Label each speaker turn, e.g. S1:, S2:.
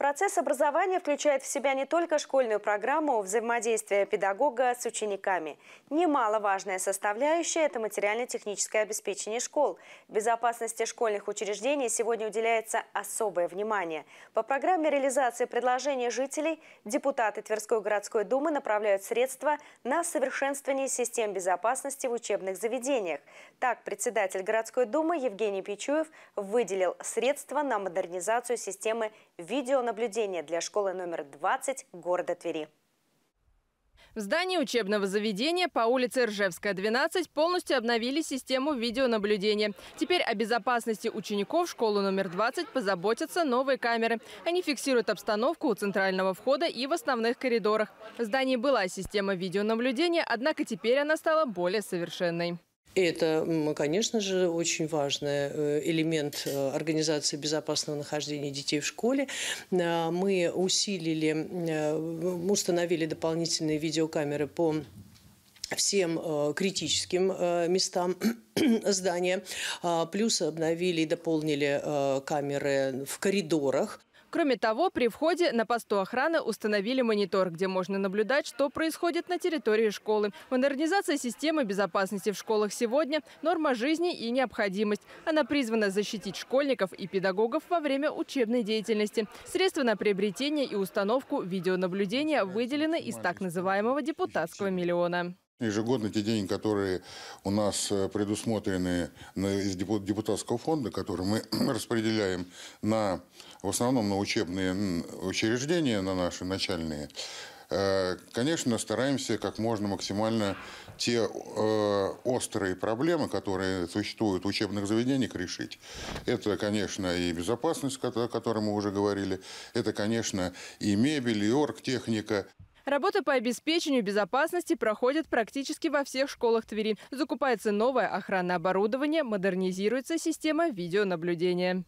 S1: Процесс образования включает в себя не только школьную программу взаимодействия педагога с учениками. Немаловажная составляющая – это материально-техническое обеспечение школ. Безопасности школьных учреждений сегодня уделяется особое внимание. По программе реализации предложений жителей депутаты Тверской городской думы направляют средства на совершенствование систем безопасности в учебных заведениях. Так, председатель городской думы Евгений Пичуев выделил средства на модернизацию системы видеонаблюдения видеонаблюдения для школы номер 20 города Твери.
S2: В здании учебного заведения по улице Ржевская, 12 полностью обновили систему видеонаблюдения. Теперь о безопасности учеников школы номер 20 позаботятся новые камеры. Они фиксируют обстановку у центрального входа и в основных коридорах. В здании была система видеонаблюдения, однако теперь она стала более совершенной
S3: это, конечно же, очень важный э, элемент э, организации безопасного нахождения детей в школе. Э, мы усилили, установили дополнительные видеокамеры по всем критическим местам здания. Плюс обновили и дополнили камеры в коридорах.
S2: Кроме того, при входе на посту охраны установили монитор, где можно наблюдать, что происходит на территории школы. Модернизация системы безопасности в школах сегодня – норма жизни и необходимость. Она призвана защитить школьников и педагогов во время учебной деятельности. Средства на приобретение и установку видеонаблюдения выделены из так называемого депутатского миллиона.
S4: Ежегодно те деньги, которые у нас э, предусмотрены из депутатского фонда, которые мы распределяем на, в основном на учебные учреждения, на наши начальные, э, конечно, стараемся как можно максимально те э, острые проблемы, которые существуют в учебных заведениях, решить. Это, конечно, и безопасность, о которой мы уже говорили, это, конечно, и мебель, и оргтехника.
S2: Работа по обеспечению безопасности проходит практически во всех школах Твери. Закупается новое охранное оборудование, модернизируется система видеонаблюдения.